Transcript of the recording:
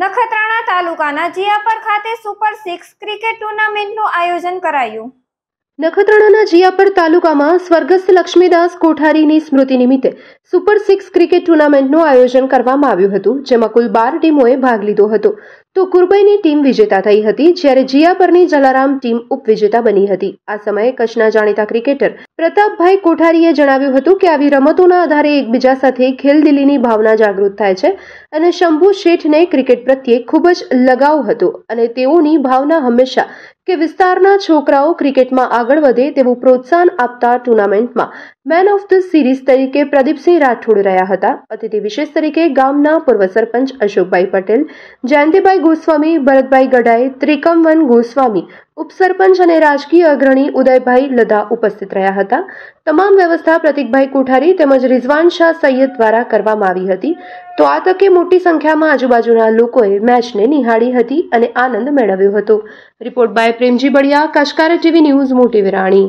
નખત્રાણા તાલુકાના જીયાપર ખાતે super six cricket ટુર્નામેન્ટનું આયોજન કરાયું નખત્રાણાના જીયાપર તાલુકામાં સ્વર્ગસ્થ લક્ષ્મીદાસ કોઠારીની સ્મૃતિ નિમિત્તે સુપર સિક્સ ક્રિકેટ ટુર્નામેન્ટનું આયોજન કરવામાં આવ્યું હતું જેમાં કુલ બાર ટીમોએ ભાગ લીધો હતો તો કુરબઈની ટીમ વિજેતા થઈ હતી જ્યારે જીયાપરની જલારામ ટીમ ઉપવિજેતા બની હતી આ સમયે કચ્છના જાણીતા ક્રિકેટર પ્રતાપભાઈ કોઠારીએ જણાવ્યું હતું કે આવી રમતોના આધારે એકબીજા સાથે ખેલદિલીની ભાવના જાગૃત થાય છે અને શંભુ શેઠને ક્રિકેટ પ્રત્યે ખૂબ જ લગાવ હતો અને તેઓની ભાવના હંમેશા કે વિસ્તારના છોકરાઓ ક્રિકેટમાં આગળ વધે તેવું પ્રોત્સાહન આપતા ટુર્નામેન્ટમાં મેન ઓફ ધ સિરીઝ તરીકે પ્રદીપસિંહ રાઠોડ રહ્યા હતા અતિથિ વિશેષ તરીકે ગામના પૂર્વ સરપંચ અશોકભાઈ પટેલ જયંતિભાઈ ગોસ્વામી ભરતભાઈ ગઢાઈ ત્રિકમવન ગોસ્વામી ઉપસરપંચ અને રાજકીય અગ્રણી ઉદયભાઈ લધા ઉપસ્થિત રહ્યા હતા તમામ વ્યવસ્થા પ્રતિકભાઈ કોઠારી તેમજ રિઝવાન શાહ સૈયદ દ્વારા કરવામાં આવી હતી તો આ તકે મોટી સંખ્યામાં આજુબાજુના લોકોએ મેચને નિહાળી હતી અને આનંદ મેળવ્યો હતો રિપોર્ટ બાય પ્રેમજી બળિયા કાશકાર ટીવી ન્યૂઝ મોટી વિરાણી